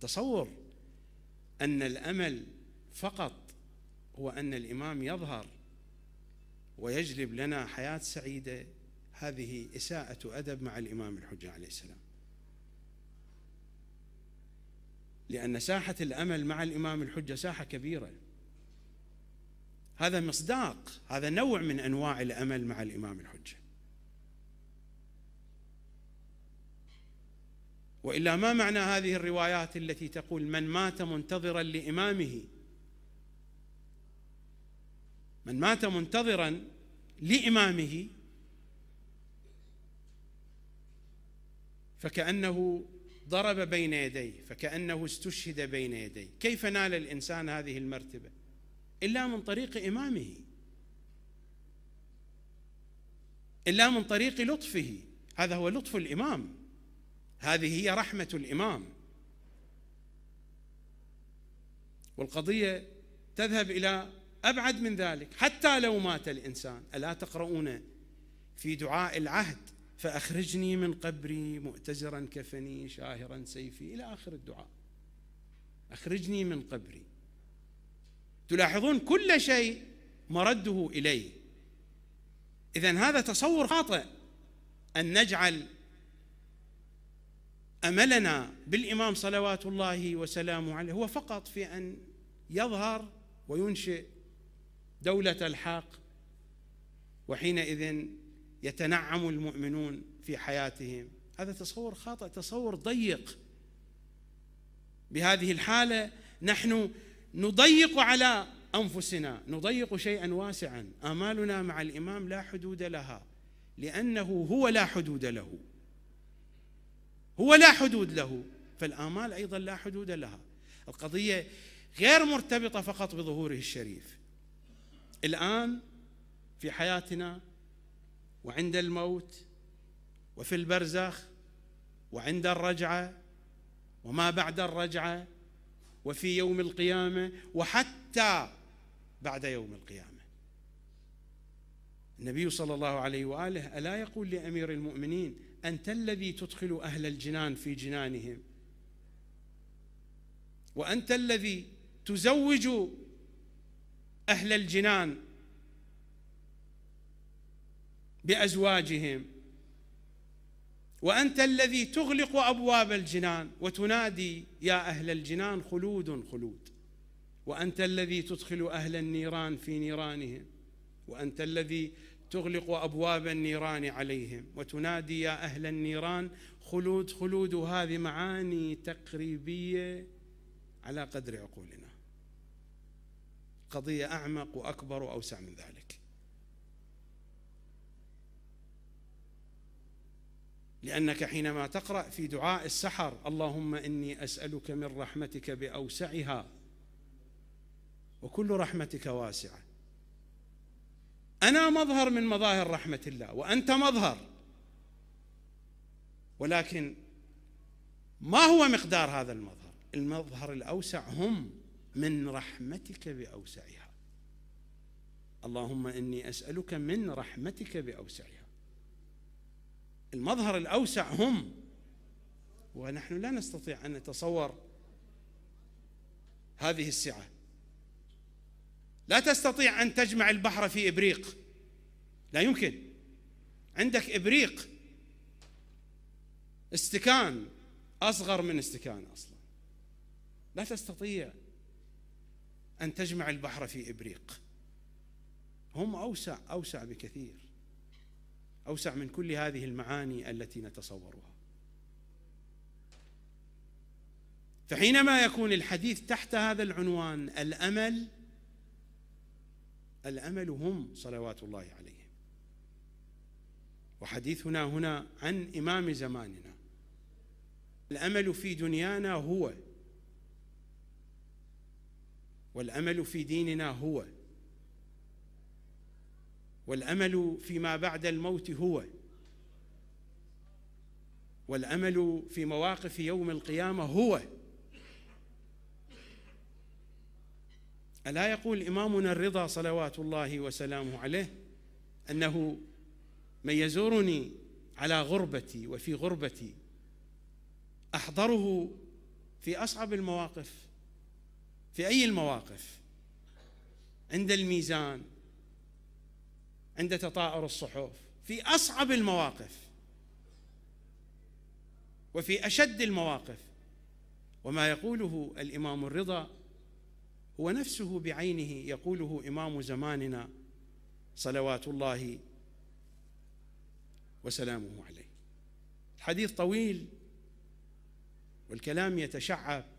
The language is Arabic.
تصور أن الأمل فقط هو أن الإمام يظهر ويجلب لنا حياة سعيدة هذه إساءة أدب مع الإمام الحجة عليه السلام لأن ساحة الأمل مع الإمام الحجة ساحة كبيرة هذا مصداق هذا نوع من أنواع الأمل مع الإمام الحجة والا ما معنى هذه الروايات التي تقول من مات منتظرا لامامه من مات منتظرا لامامه فكانه ضرب بين يديه فكانه استشهد بين يديه كيف نال الانسان هذه المرتبه الا من طريق امامه الا من طريق لطفه هذا هو لطف الامام هذه هي رحمه الامام والقضيه تذهب الى ابعد من ذلك حتى لو مات الانسان الا تقرؤون في دعاء العهد فاخرجني من قبري مؤتزرا كفني شاهرا سيفي الى اخر الدعاء اخرجني من قبري تلاحظون كل شيء مرده اليه اذا هذا تصور خاطئ ان نجعل املنا بالامام صلوات الله وسلامه عليه هو فقط في ان يظهر وينشئ دوله الحق وحينئذ يتنعم المؤمنون في حياتهم هذا تصور خاطئ تصور ضيق بهذه الحاله نحن نضيق على انفسنا نضيق شيئا واسعا امالنا مع الامام لا حدود لها لانه هو لا حدود له هو لا حدود له فالآمال أيضا لا حدود لها القضية غير مرتبطة فقط بظهوره الشريف الآن في حياتنا وعند الموت وفي البرزخ وعند الرجعة وما بعد الرجعة وفي يوم القيامة وحتى بعد يوم القيامة النبي صلى الله عليه وآله ألا يقول لأمير المؤمنين أنت الذي تدخل أهل الجنان في جنانهم وأنت الذي تزوج أهل الجنان بأزواجهم وأنت الذي تغلق أبواب الجنان وتنادي يا أهل الجنان خلود خلود وأنت الذي تدخل أهل النيران في نيرانهم وأنت الذي تغلق أبواب النيران عليهم وتنادي يا أهل النيران خلود خلود هذه معاني تقريبية على قدر عقولنا قضية أعمق وأكبر وأوسع من ذلك لأنك حينما تقرأ في دعاء السحر اللهم إني أسألك من رحمتك بأوسعها وكل رحمتك واسعه انا مظهر من مظاهر رحمه الله وانت مظهر ولكن ما هو مقدار هذا المظهر المظهر الاوسع هم من رحمتك باوسعها اللهم اني اسالك من رحمتك باوسعها المظهر الاوسع هم ونحن لا نستطيع ان نتصور هذه السعه لا تستطيع أن تجمع البحر في إبريق لا يمكن عندك إبريق استكان أصغر من استكان أصلا لا تستطيع أن تجمع البحر في إبريق هم أوسع أوسع بكثير أوسع من كل هذه المعاني التي نتصورها فحينما يكون الحديث تحت هذا العنوان الأمل الأمل هم صلوات الله عليهم وحديثنا هنا عن إمام زماننا الأمل في دنيانا هو والأمل في ديننا هو والأمل فيما بعد الموت هو والأمل في مواقف يوم القيامة هو ألا يقول إمامنا الرضا صلوات الله وسلامه عليه أنه من يزورني على غربتي وفي غربتي أحضره في أصعب المواقف في أي المواقف عند الميزان عند تطائر الصحف في أصعب المواقف وفي أشد المواقف وما يقوله الإمام الرضا هو نفسه بعينه يقوله إمام زماننا صلوات الله وسلامه عليه الحديث طويل والكلام يتشعب